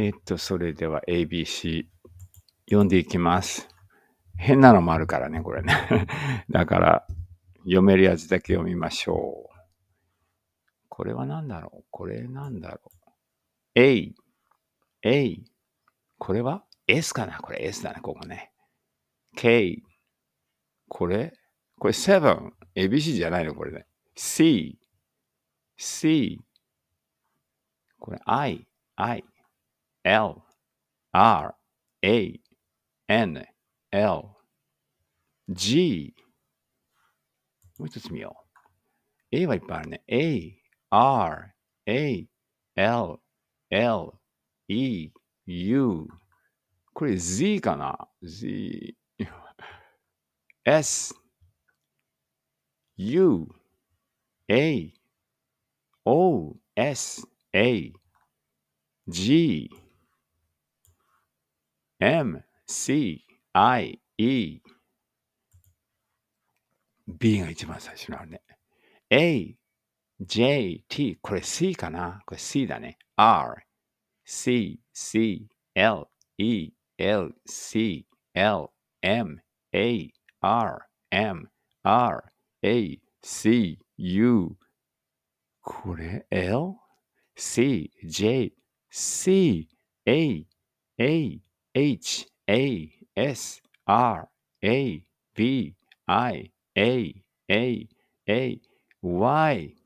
えっと、それでは ABC 読んでいきます。変なのもあるからね、これね。だから、読めるやつだけ読みましょう。これは何だろうこれ何だろう ?A、A、これは S かなこれ S だね、ここね。K。これこれ7。ABC じゃないのこれね。C。C。これ I。I。L R A N L G もう一つ見よう。A はいっぱいあるね。A R A L L E U これ Z かな ?Z S U A O S A G M-C-I-E。B が一番最初なのね。A、J、T。これ C かなこれ C だね。R、C、C、L、E、L、C、L、M、A、R、M、R、A、C、U。これ L、C、J、C、A、A、H A S R A V I A A A Y